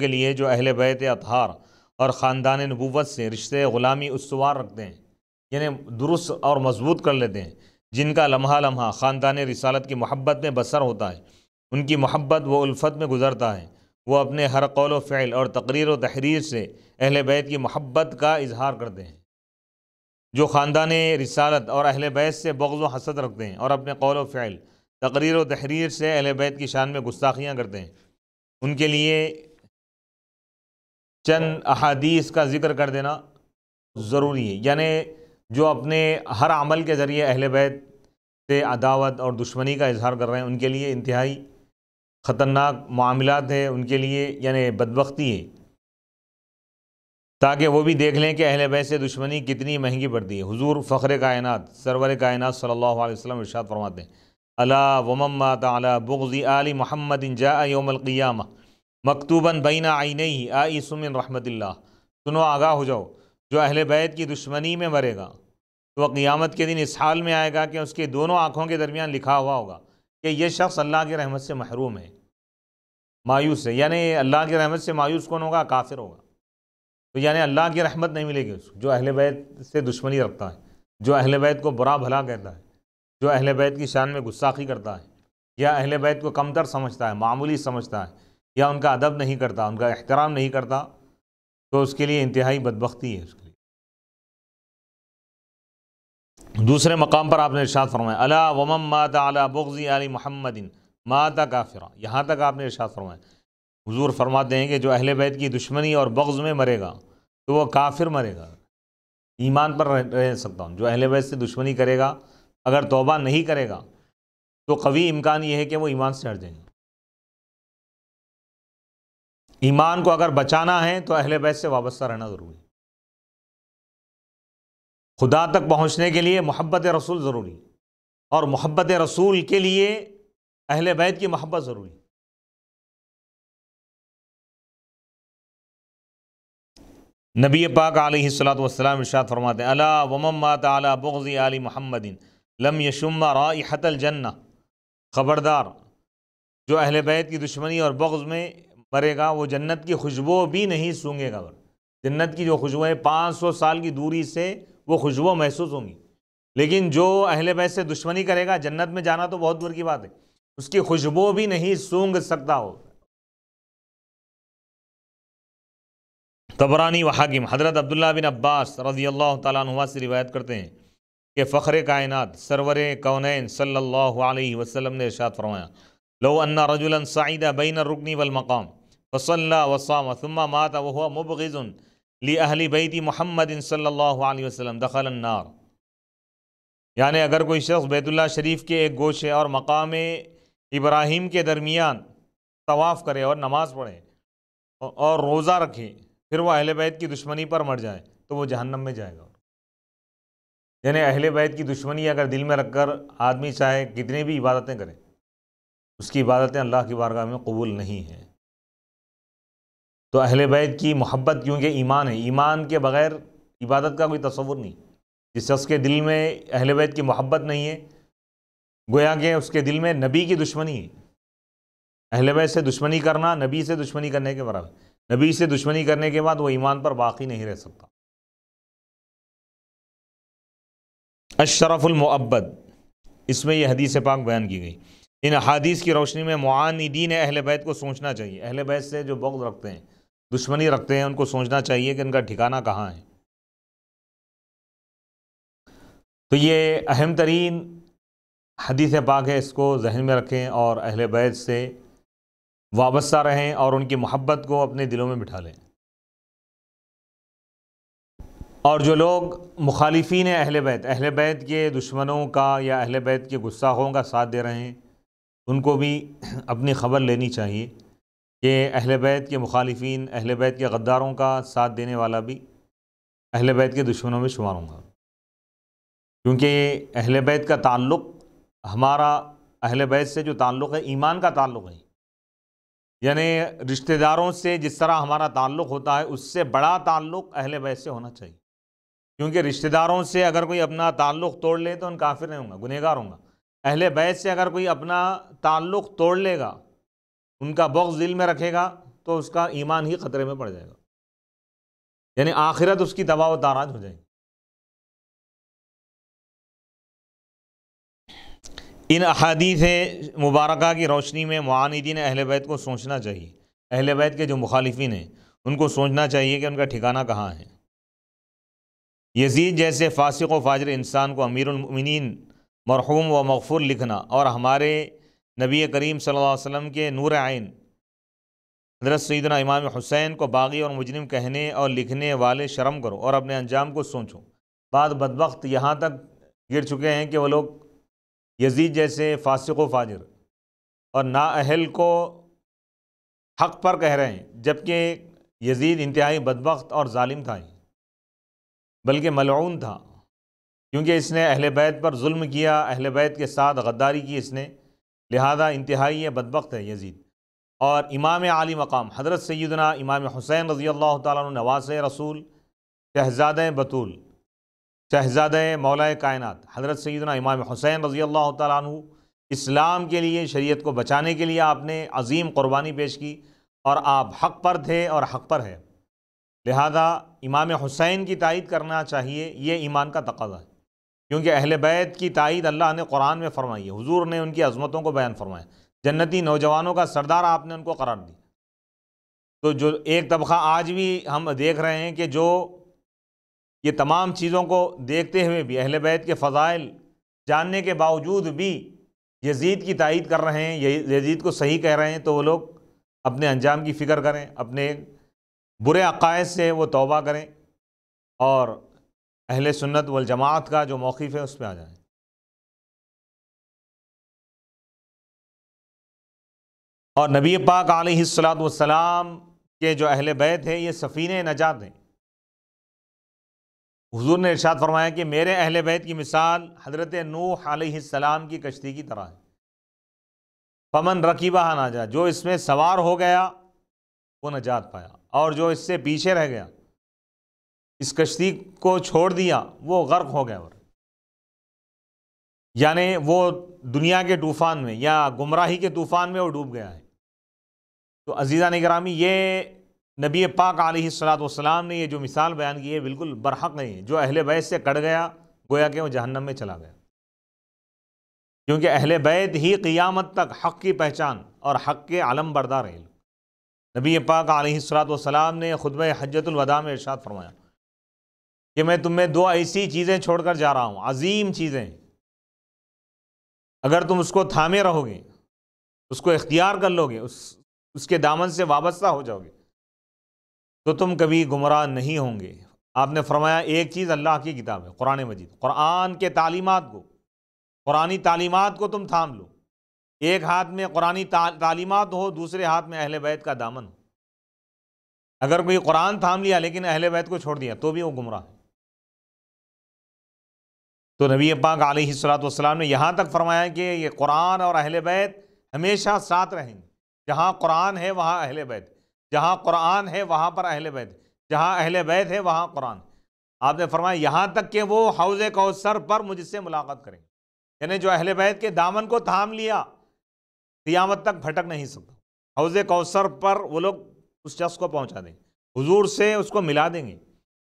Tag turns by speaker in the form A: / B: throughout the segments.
A: के लिए जो अहले बैत अतहार और ख़ानदान नबूत से रिश्ते ग़ुलामी उसवार रखते हैं यानी दुरुस्त और मजबूत कर लेते हैं जिनका लम्हा लम्हा ख़ानदान रिसालत की मोहब्बत में बसर होता है उनकी मोहब्बत व उल्फत में गुजरता है वह अपने हर कौल फ़ैल और तकरीर व तहरीर से अहल बैत की मोहब्बत का इजहार करते हैं जो ख़ानदान रिसालत और अहल बैत से बग्ज़ व हसद रखते हैं और अपने कौल फ़ैल तकरीर व तहरीर से अहल बैत की शान में गुस्ताखियाँ करते हैं उनके लिए चंद अहादीस का ज़िक्र कर देना ज़रूरी है यानी जो अपने हर अमल के ज़रिए अहल बैत से अदावत और दुश्मनी का इजहार कर रहे हैं उनके लिए इंतहाई ख़तरनाक मामला है उनके लिए यानि बदबख्ती है ताकि वो भी देख लें कि अहल बैत से दुश्मनी कितनी महंगी पड़ती है हजूर फ़ख्र कायन सरवर कायन सल्ला अलैहि वसल्लम फरमाते हैं अला वम्मा तला बुगज़ी आली महमदिन जा क़ियामा मकतूबन बैना आई ही आईसमिन रहमतिल्ला सुनो आगाह हो जाओ जो अहल बैत की दुश्मनी में मरेगा तो वह क़ियामत के दिन इस हाल में आएगा कि उसके दोनों आँखों के दरमियान लिखा हुआ होगा कि यह शख्स अल्लाह की रहमत से महरूम है मायूस है यानी अल्लाह की रहमत से मायूस कौन होगा काफिर होगा तो यानी अल्लाह की रहमत नहीं मिलेगी उसको जो अहल बैत से दुश्मनी रखता है जो अहल बैत को बुरा भला कहता है जो अहल बैत की शान में गुस्साखी करता है या अहल बैत को कमतर समझता है मामूली समझता है या उनका अदब नहीं करता उनका एहतराम नहीं करता तो उसके लिए इंतहाई बदबख्ती है उसके लिए दूसरे मकाम पर आपने इर्शाद फरमाया अला वमम माता अला बुगजी अली महमदिन माता काफिर यहाँ तक आपने इर्शाद फरमाया हुजूर फरमाते हैं कि जो अहल बैत की दुश्मनी और बग्ज़ में मरेगा तो वह काफिर मरेगा ईमान पर रह, रह सकता हूँ जो अहले बैत से दुश्मनी करेगा अगर तोबा नहीं करेगा तो कवी इम्कान ये है कि वो ईमान से हट जाएंगे ईमान को अगर बचाना है तो अहले बैत से वाबस्ता रहना ज़रूरी खुदा तक पहुँचने के लिए मोहब्बत रसूल ज़रूरी और मोहब्बत रसूल के लिए अहल बैत की मोहब्बत ज़रूरी नबी पाक आलतम इर्शाद फरमाते अला वमम्मा तला बुगज़ी आली महमदिन लम यशुम्मा राहतल जन्ना ख़बरदार जो अहल बैत की दुश्मनी और बग्ज़ में मरेगा वो जन्नत की खुशबू भी नहीं सूंघेगा अगर जन्नत की जो खुशबू है पाँच सौ साल की दूरी से वो खुशबू महसूस होंगी लेकिन जो अहले बैत से दुश्मनी करेगा जन्नत में जाना तो बहुत दूर की बात है उसकी खुशबू भी नहीं सूंघ सकता हो तबरानी व हाकिम हज़रत अब्दुल्ला बिन अब्बास रजी अल्लाह तुआ से रिवायत करते हैं कि फ़ख्र कायनात सरवर कौन सल्लल्लाहु अलैहि वसल्लम ने इरशाद फरमाया लो अन्ना रजुलन साइदा बैन रुकनी वल मकाम वसल्ला वसाम मात व वह मुबगज़न ली अहली बैती महमद सल्ला वसम दखलन्नार यानि अगर कोई शख्स बैतुल्ला शरीफ के एक गोशे और मकाम इब्राहिम के दरमियान तवाफ़ करे और नमाज़ पढ़े और रोज़ा रखे फिर वह अहल बैत की दुश्मनी पर मर जाए तो वह जहन्नम में जाएगा यानी अहल बैत की दुश्मनी अगर दिल में रख कर आदमी चाहे कितनी भी इबादतें करे उसकी इबादतें अल्लाह की बारगाह में कबूल नहीं हैं तो अहल बैत की मोहब्बत क्योंकि ईमान है ईमान के बग़ैर इबादत का कोई तस्वुर नहीं जिस शख्स के दिल में अहल बैत की मोहब्बत नहीं है गोया के उसके दिल में नबी की दुश्मनी है अहल बैत से दुश्मनी करना नबी से दुश्मनी करने के बराबर नबी से दुश्मनी करने के बाद वो ईमान पर बाकी नहीं रह सकता अशरफुलमबद इसमें यह हदीस पाक बयान की गई इन हदीस की रोशनी में मानदीन अहल बैत को सोचना चाहिए अहल बैत से जो बग्ज रखते हैं दुश्मनी रखते हैं उनको सोचना चाहिए कि इनका ठिकाना कहाँ है तो ये अहम तरीन हदीस पाक है इसको जहन में रखें और अहल बैत से वाबस्ता रहें और उनकी मोहब्बत को अपने दिलों में बिठा लें और जो लोग मुखालिफिन अहल बैत अहल बैत के दुश्मनों का या अहल बैत के गुस्साखों का साथ दे रहे हैं उनको भी अपनी ख़बर लेनी चाहिए कि अहल बैत के मुखालफी अहल बैत के गद्दारों का साथ देने वाला भी अहल बैत के दुश्मनों में शुमार होगा क्योंकि अहल बैत का ताल्लुक़ हमारा अहल बैत से जो ताल्लुक़ है ईमान का ताल्लुक़ है यानी रिश्तेदारों से जिस तरह हमारा ताल्लुक़ होता है उससे बड़ा ताल्लुक़ अहल बैत से होना चाहिए क्योंकि रिश्तेदारों से अगर कोई अपना ताल्लुक़ तोड़ ले तो उन काफिर नहीं होंगे गुनहगार होंगे अहल बैत से अगर कोई अपना ताल्लुक़ तोड़ लेगा उनका बॉक्स दिल में रखेगा तो उसका ईमान ही ख़तरे में पड़ जाएगा यानी आखिरत उसकी दबाव ताराज हो जाएगी इन अहादीस मुबारक की रोशनी में मानदीन अहल बैत को सोचना चाहिए अहल बैत के जो मुखालिफिन हैं उनको सोचना चाहिए कि उनका ठिकाना कहाँ है यजीद जैसे फासिक व फाजर इंसान को अमीरमिन मरहूम व मगफूर लिखना और हमारे नबी करीम सल्लल्लाहु अलैहि वसल्लम के नूर आयन हजरत सईदना इमाम हुसैन को बागी और मुजरिम कहने और लिखने वाले शर्म करो और अपने अंजाम को सोचो बाद बदबक यहाँ तक गिर चुके हैं कि वो लोग यजीद जैसे फासिक व फाजिर और नााहल को हक पर कह रहे हैं जबकि यजीद इंतहाई बदबक और ालिम था बल्कि मलून था क्योंकि इसने अहल बैत पर जुल्म किया अहल बैत के साथ गद्दारी की इसने लिहाजा इंतहाई बदबक़्त है यजीद और इमाम आली मकाम हज़रत सैदना इमाम हुसैन रज़ी अल्लाह तवास रसूल शहजाद बतूल शहजाद मौलाए कायनत हज़रत सैदना इमाम हुसैन रज़ी अल्लाह तु इस्लाम के लिए शरीयत को बचाने के लिए आपने अजीम क़ुरबानी पेश की और आप हक़ पर थे और हक़ पर है लिहाजा इमाम हुसैन की तायद करना चाहिए ये ईमान का तकाजा है क्योंकि अहल बैत की तइद अल्लाह ने कुरान में फरमाई है हुजूर ने उनकी अजमतों को बयान फरमाया जन्नती नौजवानों का सरदार आपने उनको करार दिया तो जो एक तबका आज भी हम देख रहे हैं कि जो ये तमाम चीज़ों को देखते हुए भी अहल बैत के फ़जाइल जानने के बावजूद भी यजीद की तइद कर रहे हैं यजीद को सही कह रहे हैं तो वो लोग अपने अंजाम की फ़िक्र करें अपने बुरे अकायद से वो तोबा करें और अहल सुन्नत वल जमात का जो मौक़ है उस पर आ जाए और नबी पाक सलाम के जो अहल बैत हैं ये सफ़ीने नजात हैं हुजूर ने इरशाद फरमाया कि मेरे अहल बैत की मिसाल हज़रत नूह सलाम की कश्ती की तरह है पमन रकीबा नाजा जो इसमें सवार हो गया वो नजात पाया और जो इससे पीछे रह गया इस कश्ती को छोड़ दिया वो गर्क हो गए और यानि वो दुनिया के तूफ़ान में या गुमराही के तूफ़ान में वो डूब गया है तो अजीज़ा निगरामी ये नबी पाक सलाम ने ये जो मिसाल बयान की है बिल्कुल बरहक नहीं है जो अहल बैत से कट गया गोया के वो जहन्नम में चला गया क्योंकि अहल बैत ही क़ियामत तक हक़ की पहचान और हक़ के आलम बरदार है नबी पाक सलाम ने खुतब हजतुलवदा में इर्शाद फरमाया कि मैं तुम्हें दो ऐसी चीज़ें छोड़कर जा रहा हूँ अजीम चीज़ें अगर तुम उसको थामे रहोगे उसको इख्तियार कर लोगे उस उसके दामन से वाबस्ता हो जाओगे तो तुम कभी गुमराह नहीं होंगे आपने फरमाया एक चीज़ अल्लाह की किताब है कुरान मजीद कुरान के तालीमत को कुरानी तालीमत को तुम थाम लो एक हाथ में कुरानी ता, तालीमत हो दूसरे हाथ में अहल बैत का दामन हो अगर कोई कुरान थाम लिया लेकिन अहले बैत को छोड़ दिया तो भी वो गुमराह है तो नबी पाक आलतम ने यहाँ तक फरमाया कि ये कुरान और अहल बैत हमेशा साथ रहेंगे जहाँ कुरान है वहाँ अहल बैत जहाँ कुरान है वहाँ पर अहल बैत जहाँ अहल बैत है वहाँ कुरान आपने फरमाया यहाँ तक कि वो हौज कौसर पर मुझसे मुलाकात करेंगे यानी जो अहल बैत के दामन को थाम लिया क़ियामत तक भटक नहीं सकता हौज कौसर पर वो लोग उस शख्स को पहुँचा देंगे हजूर से उसको मिला देंगे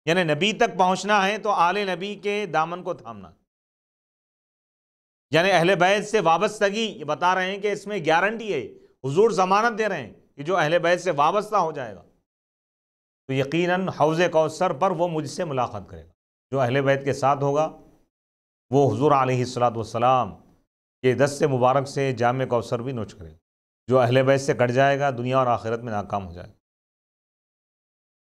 A: यानी नबी तक पहुँचना है तो आले नबी के दामन को थामना यानी अहल बैत से वाबस्तगी ये बता रहे हैं कि इसमें गारंटी है हुजूर ज़मानत दे रहे हैं कि जो अहल बैत से वाबस्ता हो जाएगा तो यकीनन हौज़ कौसर पर वो मुझसे मुलाकात करेगा जो अहले बैत के साथ होगा वो हजूर आलतम के दस से मुबारक से जाम कौसर भी नोच करेगा जो अहले बैत से कट जाएगा दुनिया और आखिरत में नाकाम हो जाएगा